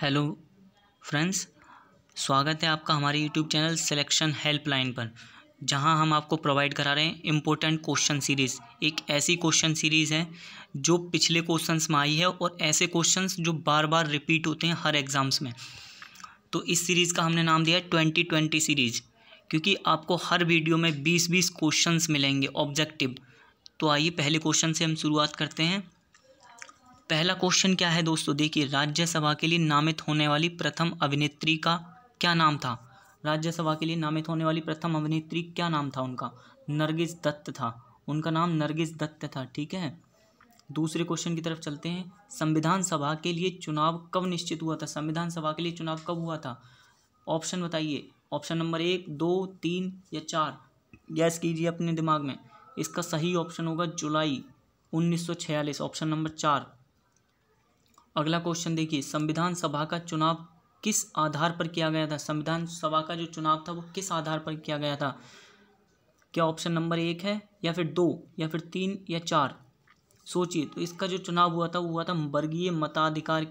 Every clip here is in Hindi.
हेलो फ्रेंड्स स्वागत है आपका हमारे यूट्यूब चैनल सिलेक्शन हेल्पलाइन पर जहां हम आपको प्रोवाइड करा रहे हैं इम्पोर्टेंट क्वेश्चन सीरीज़ एक ऐसी क्वेश्चन सीरीज़ है जो पिछले क्वेश्चंस में आई है और ऐसे क्वेश्चंस जो बार बार रिपीट होते हैं हर एग्ज़ाम्स में तो इस सीरीज़ का हमने नाम दिया है ट्वेंटी ट्वेंटी सीरीज़ क्योंकि आपको हर वीडियो में बीस बीस क्वेश्चन मिलेंगे ऑब्जेक्टिव तो आइए पहले क्वेश्चन से हम शुरुआत करते हैं पहला क्वेश्चन क्या है दोस्तों देखिए राज्यसभा के लिए नामित होने वाली प्रथम अभिनेत्री का क्या नाम था राज्यसभा के लिए नामित होने वाली प्रथम अभिनेत्री क्या नाम था उनका नरगिस दत्त था उनका नाम नरगिस दत्त था ठीक है दूसरे क्वेश्चन की तरफ चलते हैं संविधान सभा के लिए चुनाव कब निश्चित हुआ था संविधान सभा के लिए चुनाव कब हुआ था ऑप्शन बताइए ऑप्शन नंबर एक दो तीन या चार गैस कीजिए अपने दिमाग में इसका सही ऑप्शन होगा जुलाई 1946 ऑप्शन नंबर चार अगला क्वेश्चन देखिए संविधान सभा का चुनाव किस आधार पर किया गया था संविधान सभा का जो चुनाव था वो किस आधार पर किया गया था क्या ऑप्शन नंबर एक है या फिर दो या फिर तीन या चार सोचिए तो इसका जो चुनाव हुआ था वो हुआ था वर्गीय मताधिकार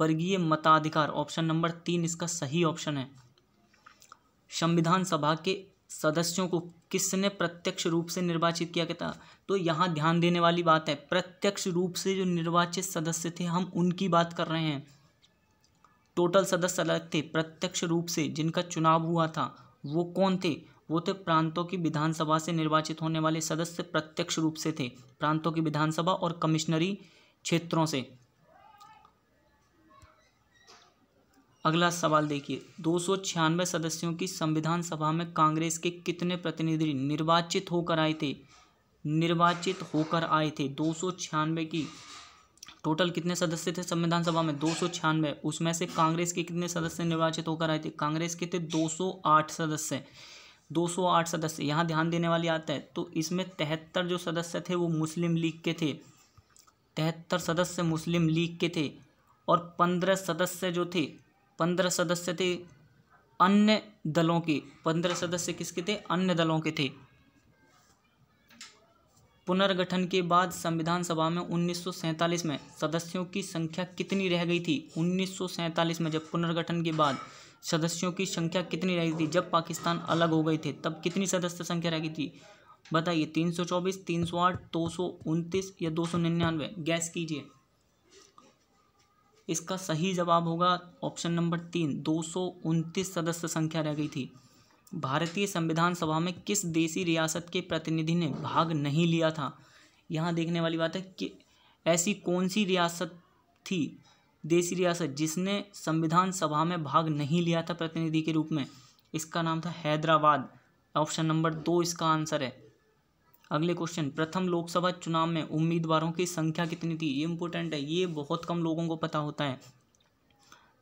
वर्गीय मताधिकार ऑप्शन नंबर तीन इसका सही ऑप्शन है संविधान सभा के सदस्यों को किसने प्रत्यक्ष रूप से निर्वाचित किया गया था तो यहाँ ध्यान देने वाली बात है प्रत्यक्ष रूप से जो निर्वाचित सदस्य थे हम उनकी बात कर रहे हैं टोटल सदस्य अलग थे प्रत्यक्ष रूप से जिनका चुनाव हुआ था वो कौन थे वो थे प्रांतों की विधानसभा से निर्वाचित होने वाले सदस्य प्रत्यक्ष रूप से थे प्रांतों की विधानसभा और कमिश्नरी क्षेत्रों से अगला सवाल देखिए दो सदस्यों की संविधान सभा में कांग्रेस के कितने प्रतिनिधि निर्वाचित होकर आए थे निर्वाचित होकर आए थे दो की टोटल कितने सदस्य थे संविधान सभा में दो उसमें से कांग्रेस के कितने सदस्य निर्वाचित होकर आए थे कांग्रेस के थे 208 सदस्य 208 सदस्य यहाँ ध्यान देने वाली आता है तो इसमें तिहत्तर जो सदस्य थे वो मुस्लिम लीग के थे तिहत्तर सदस्य मुस्लिम लीग के थे और पंद्रह सदस्य जो थे पंद्रह सदस्य थे अन्य दलों की पंद्रह सदस्य किसके थे अन्य दलों के थे पुनर्गठन के बाद संविधान सभा में 1947 में सदस्यों की संख्या कितनी रह गई थी 1947 में जब पुनर्गठन के बाद सदस्यों की संख्या कितनी रह गई थी जब पाकिस्तान अलग हो गए थे तब कितनी सदस्य संख्या रह गई थी बताइए 324, 308, 229 या 299 गैस कीजिए इसका सही जवाब होगा ऑप्शन नंबर तीन दो सदस्य संख्या रह गई थी भारतीय संविधान सभा में किस देसी रियासत के प्रतिनिधि ने भाग नहीं लिया था यहाँ देखने वाली बात है कि ऐसी कौन सी रियासत थी देसी रियासत जिसने संविधान सभा में भाग नहीं लिया था प्रतिनिधि के रूप में इसका नाम था हैदराबाद ऑप्शन नंबर दो इसका आंसर है अगले क्वेश्चन प्रथम लोकसभा चुनाव में उम्मीदवारों की संख्या कितनी थी ये इंपॉर्टेंट है ये बहुत कम लोगों को पता होता है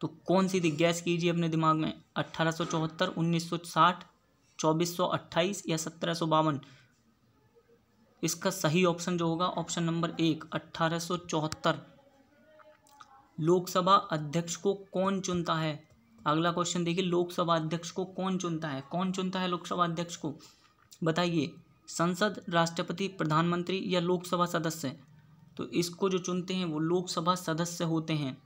तो कौन सी थी गैस कीजिए अपने दिमाग में अट्ठारह सौ चौहत्तर उन्नीस सौ साठ चौबीस सौ अट्ठाईस या सत्रह बावन इसका सही ऑप्शन जो होगा ऑप्शन नंबर एक अट्ठारह चौहत्तर लोकसभा अध्यक्ष को कौन चुनता है अगला क्वेश्चन देखिए लोकसभा अध्यक्ष को कौन चुनता है कौन चुनता है लोकसभा अध्यक्ष को बताइए संसद राष्ट्रपति प्रधानमंत्री या लोकसभा सदस्य तो इसको जो चुनते हैं वो लोकसभा सदस्य होते हैं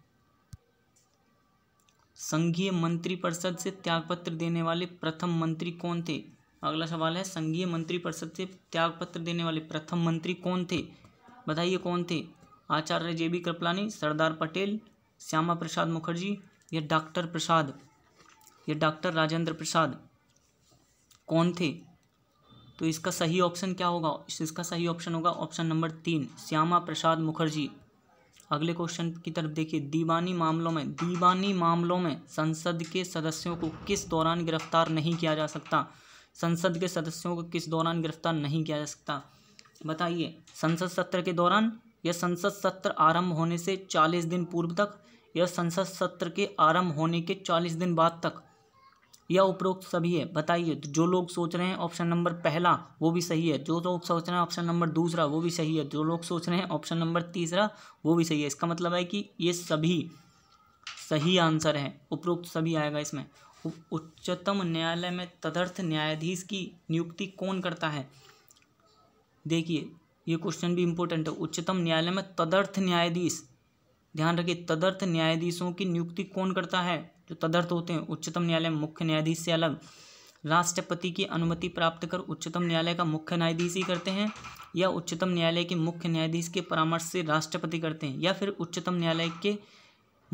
संघीय मंत्रिपरिषद से त्यागपत्र देने वाले प्रथम मंत्री कौन थे अगला सवाल है संघीय मंत्रिपरिषद से त्यागपत्र देने वाले प्रथम मंत्री कौन थे बताइए कौन थे आचार्य जे बी कृपलानी सरदार पटेल श्यामा प्रसाद मुखर्जी या डॉक्टर प्रसाद या डॉक्टर राजेंद्र प्रसाद कौन थे तो इसका सही ऑप्शन क्या होगा इसका सही ऑप्शन होगा ऑप्शन नंबर तीन श्यामा प्रसाद मुखर्जी अगले क्वेश्चन की तरफ देखिए दीवानी मामलों में दीवानी मामलों में संसद के सदस्यों को किस दौरान गिरफ्तार नहीं किया जा सकता संसद के सदस्यों को किस दौरान गिरफ्तार नहीं किया जा सकता बताइए संसद सत्र के दौरान यह संसद सत्र आरंभ होने से चालीस दिन पूर्व तक या संसद सत्र के आरंभ होने के चालीस दिन बाद तक या उपरोक्त सभी है बताइए तो जो लोग सोच रहे हैं ऑप्शन नंबर पहला वो भी सही है जो लोग सोच रहे हैं ऑप्शन नंबर दूसरा वो भी सही है जो लोग सोच रहे हैं ऑप्शन नंबर तीसरा वो भी सही है इसका मतलब है कि ये सभी सही आंसर है उपरोक्त सभी आएगा इसमें उच्चतम न्यायालय में तदर्थ न्यायाधीश की नियुक्ति कौन करता है देखिए ये क्वेश्चन भी इम्पोर्टेंट है उच्चतम न्यायालय में तदर्थ न्यायाधीश ध्यान रखिए तदर्थ न्यायाधीशों की नियुक्ति कौन करता है जो तदर्थ होते हैं उच्चतम न्यायालय मुख्य न्यायाधीश से अलग राष्ट्रपति की अनुमति प्राप्त कर उच्चतम न्यायालय का मुख्य न्यायाधीश ही करते हैं या उच्चतम न्यायालय के मुख्य न्यायाधीश के परामर्श से राष्ट्रपति करते हैं या फिर उच्चतम न्यायालय के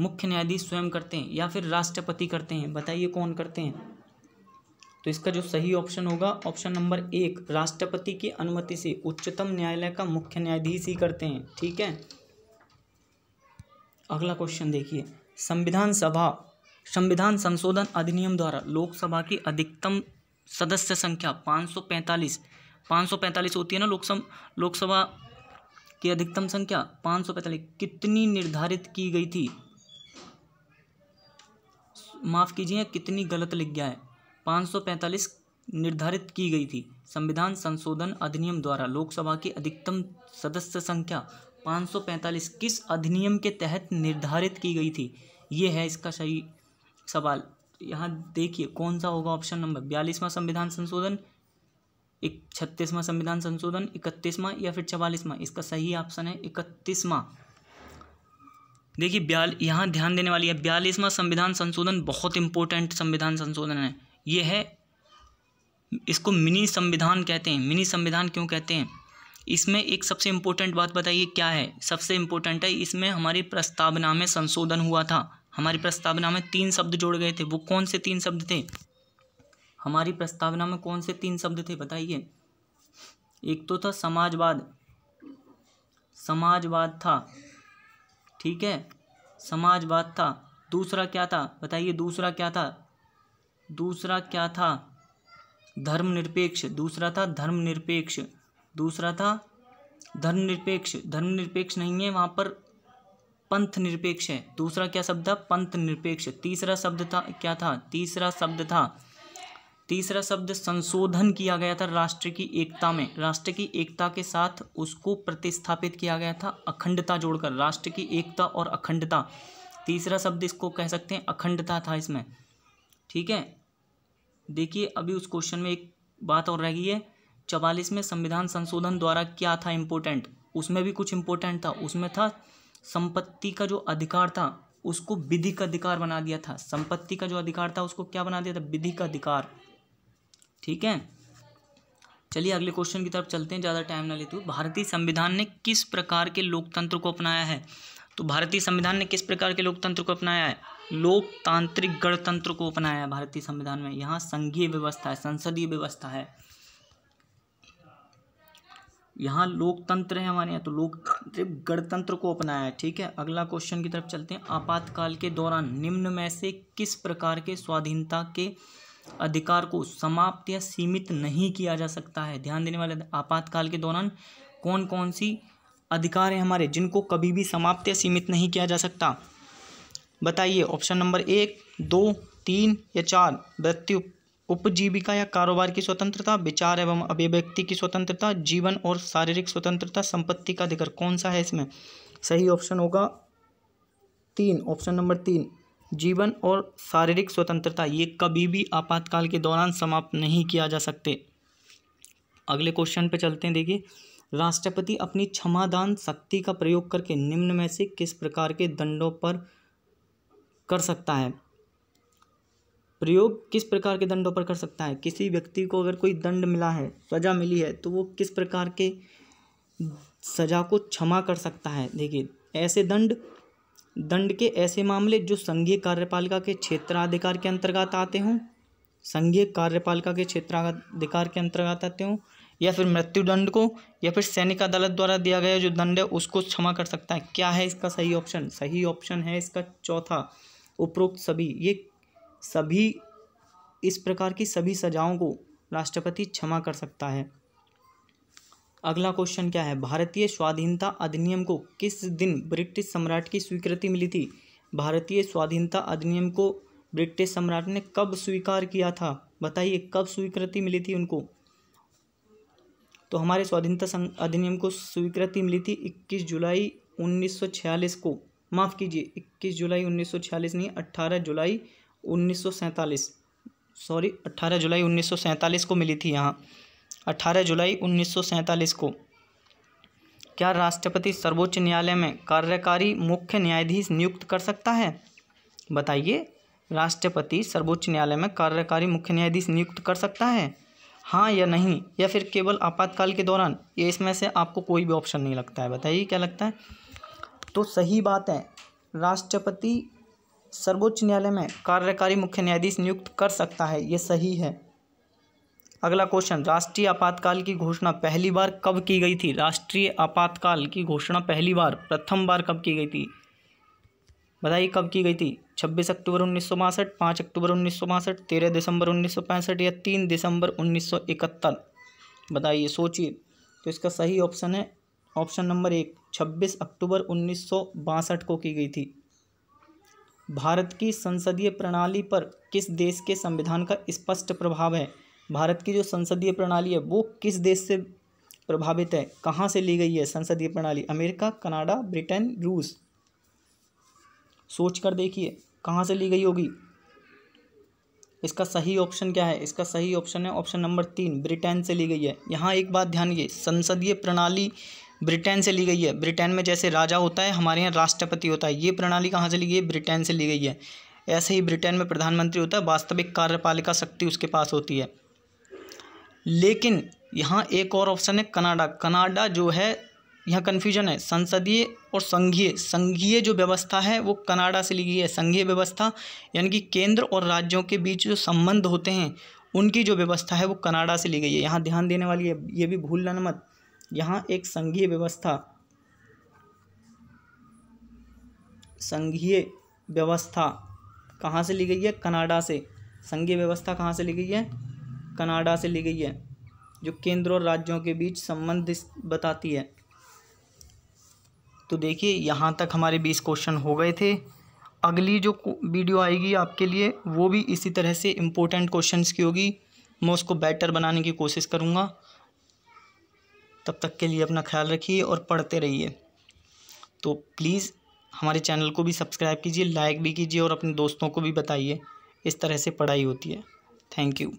मुख्य न्यायाधीश स्वयं करते हैं या फिर राष्ट्रपति करते हैं बताइए कौन करते हैं तो इसका जो सही ऑप्शन होगा ऑप्शन नंबर एक राष्ट्रपति की अनुमति से उच्चतम न्यायालय का मुख्य न्यायाधीश ही करते हैं ठीक है अगला क्वेश्चन देखिए संविधान सभा संविधान संशोधन अधिनियम द्वारा लोकसभा की अधिकतम सदस्य संख्या 545 545 होती है ना लोकसभा लोकसभा की अधिकतम संख्या 545 कितनी निर्धारित की गई थी माफ़ कीजिए कितनी गलत लिख गया है 545 निर्धारित की गई थी संविधान संशोधन अधिनियम द्वारा लोकसभा की अधिकतम सदस्य संख्या 545 किस अधिनियम के तहत निर्धारित की गई थी ये है इसका सही सवाल यहाँ देखिए कौन सा होगा ऑप्शन नंबर बयालीसवां संविधान संशोधन एक छत्तीसवां संविधान संशोधन इकतीसवां या फिर चवालीसवां इसका सही ऑप्शन है इकतीसवां देखिए ब्याल यहाँ ध्यान देने वाली है बयालीसवां संविधान संशोधन बहुत इंपॉर्टेंट संविधान संशोधन है ये है इसको मिनी संविधान कहते हैं मिनी संविधान क्यों कहते हैं इसमें एक सबसे इम्पोर्टेंट बात बताइए क्या है सबसे इम्पोर्टेंट है इसमें हमारी प्रस्तावना में संशोधन हुआ था हमारी प्रस्तावना में तीन शब्द जोड़ गए थे वो कौन से तीन शब्द थे हमारी प्रस्तावना में कौन से तीन शब्द थे बताइए एक तो था समाजवाद समाजवाद था ठीक है समाजवाद था दूसरा क्या था बताइए दूसरा क्या था दूसरा क्या था धर्मनिरपेक्ष दूसरा था धर्मनिरपेक्ष दूसरा था धर्मनिरपेक्ष धर्मनिरपेक्ष नहीं है वहाँ पर पंथ निरपेक्ष है दूसरा क्या शब्द था पंथ निरपेक्ष तीसरा शब्द था क्या था तीसरा शब्द था तीसरा शब्द संशोधन किया गया था राष्ट्र की एकता में राष्ट्र की एकता के साथ उसको प्रतिस्थापित किया गया था अखंडता जोड़कर राष्ट्र की एकता और अखंडता तीसरा शब्द इसको कह सकते हैं अखंडता था इसमें ठीक है देखिए अभी उस क्वेश्चन में एक बात और रह गई है चवालीस में संविधान संशोधन द्वारा क्या था इम्पोर्टेंट उसमें भी कुछ इम्पोर्टेंट था उसमें था संपत्ति का जो अधिकार था उसको विधि का अधिकार बना दिया था संपत्ति का जो अधिकार था उसको क्या बना दिया था विधि का अधिकार ठीक है चलिए अगले क्वेश्चन की तरफ चलते हैं ज़्यादा टाइम ना लेते हुए भारतीय संविधान ने किस प्रकार के लोकतंत्र को अपनाया है तो भारतीय संविधान ने किस प्रकार के लोकतंत्र को अपनाया है लोकतांत्रिक गणतंत्र को अपनाया है भारतीय संविधान में यहाँ संघीय व्यवस्था है संसदीय व्यवस्था है यहाँ लोकतंत्र है हमारे यहाँ तो लोकतंत्र गणतंत्र को अपनाया है ठीक है अगला क्वेश्चन की तरफ चलते हैं आपातकाल के दौरान निम्न में से किस प्रकार के स्वाधीनता के अधिकार को समाप्त या सीमित नहीं किया जा सकता है ध्यान देने वाले आपातकाल के दौरान कौन कौन सी अधिकार हैं हमारे जिनको कभी भी समाप्त या सीमित नहीं किया जा सकता बताइए ऑप्शन नंबर एक दो तीन या चार मृत्यु उपजीविका या कारोबार की स्वतंत्रता विचार एवं अभिव्यक्ति की स्वतंत्रता जीवन और शारीरिक स्वतंत्रता संपत्ति का अधिकार कौन सा है इसमें सही ऑप्शन होगा तीन ऑप्शन नंबर तीन जीवन और शारीरिक स्वतंत्रता ये कभी भी आपातकाल के दौरान समाप्त नहीं किया जा सकते अगले क्वेश्चन पे चलते हैं देखिए राष्ट्रपति अपनी क्षमादान शक्ति का प्रयोग करके निम्न में से किस प्रकार के दंडों पर कर सकता है प्रयोग किस प्रकार के दंडों पर कर सकता है किसी व्यक्ति को अगर कोई दंड मिला है सज़ा मिली है तो वो किस प्रकार के सज़ा को क्षमा कर सकता है देखिए ऐसे दंड दंड के ऐसे मामले जो संघीय कार्यपालिका के क्षेत्राधिकार के अंतर्गत आते हों संघीय कार्यपालिका के क्षेत्राधिकार के अंतर्गत आते हों या फिर मृत्यु दंड को या फिर सैनिक अदालत द्वारा दिया गया जो दंड है उसको क्षमा कर सकता है क्या है इसका सही ऑप्शन सही ऑप्शन है इसका चौथा उपरोक्त सभी ये सभी इस प्रकार की सभी सजाओं को राष्ट्रपति क्षमा कर सकता है अगला क्वेश्चन क्या है भारतीय स्वाधीनता अधिनियम को किस दिन ब्रिटिश सम्राट की स्वीकृति मिली थी भारतीय स्वाधीनता अधिनियम को ब्रिटिश सम्राट ने कब स्वीकार किया था बताइए कब स्वीकृति मिली थी उनको तो हमारे स्वाधीनता अधिनियम को स्वीकृति मिली थी 21 जुलाई 1946 को माफ़ कीजिए 21 जुलाई 1946 नहीं 18 जुलाई उन्नीस सॉरी 18 जुलाई उन्नीस को मिली थी यहाँ 18 जुलाई उन्नीस को क्या राष्ट्रपति सर्वोच्च न्यायालय में कार्यकारी मुख्य न्यायाधीश नियुक्त कर सकता है बताइए राष्ट्रपति सर्वोच्च न्यायालय में कार्यकारी मुख्य न्यायाधीश नियुक्त कर सकता है हाँ या नहीं या फिर केवल आपातकाल के दौरान ये इसमें से आपको कोई भी ऑप्शन नहीं लगता है बताइए क्या लगता है तो सही बात है राष्ट्रपति सर्वोच्च न्यायालय में कार्यकारी मुख्य न्यायाधीश नियुक्त कर सकता है ये सही है अगला क्वेश्चन राष्ट्रीय आपातकाल की घोषणा पहली बार कब की गई थी राष्ट्रीय आपातकाल की घोषणा पहली बार प्रथम बार कब की गई थी बताइए कब की गई थी छब्बीस अक्टूबर उन्नीस सौ बासठ पाँच अक्टूबर उन्नीस सौ बासठ तेरह दिसंबर उन्नीस सौ पैंसठ या तीन दिसंबर उन्नीस सौ इकहत्तर बताइए सोचिए तो इसका सही ऑप्शन है ऑप्शन नंबर एक छब्बीस अक्टूबर उन्नीस सौ बासठ को की गई थी भारत की संसदीय प्रणाली पर किस देश के संविधान का स्पष्ट प्रभाव है भारत की जो संसदीय प्रणाली है वो किस देश से प्रभावित है कहाँ से ली गई है संसदीय प्रणाली अमेरिका कनाडा ब्रिटेन रूस सोच कर देखिए कहाँ से ली गई होगी इसका सही ऑप्शन क्या है इसका सही ऑप्शन है ऑप्शन नंबर तीन ब्रिटेन से ली गई है यहाँ एक बात ध्यान दिए संसदीय प्रणाली ब्रिटेन से ली गई है ब्रिटेन में जैसे राजा होता है हमारे यहाँ राष्ट्रपति होता है ये प्रणाली कहाँ से ली गई है ब्रिटेन से ली गई है ऐसे ही ब्रिटेन में प्रधानमंत्री होता है वास्तविक कार्यपालिका शक्ति उसके पास होती है लेकिन यहाँ एक और ऑप्शन है कनाडा कनाडा जो है यहाँ कन्फ्यूजन है संसदीय और संघीय संघीय जो व्यवस्था है वो कनाडा से ली गई है संघीय व्यवस्था यानी कि केंद्र और राज्यों के बीच जो संबंध होते हैं उनकी जो व्यवस्था है वो कनाडा से ली गई है यहाँ ध्यान देने वाली है ये भी लाना मत यहाँ एक संघीय व्यवस्था संघीय व्यवस्था कहाँ से ली गई है कनाडा से संघीय व्यवस्था कहाँ से ली गई है कनाडा से ली गई है जो केंद्र और राज्यों के बीच संबंध बताती है तो देखिए यहाँ तक हमारे बीस क्वेश्चन हो गए थे अगली जो वीडियो आएगी आपके लिए वो भी इसी तरह से इम्पोर्टेंट क्वेश्चंस की होगी मैं उसको बेटर बनाने की कोशिश करूँगा तब तक के लिए अपना ख्याल रखिए और पढ़ते रहिए तो प्लीज़ हमारे चैनल को भी सब्सक्राइब कीजिए लाइक भी कीजिए और अपने दोस्तों को भी बताइए इस तरह से पढ़ाई होती है थैंक यू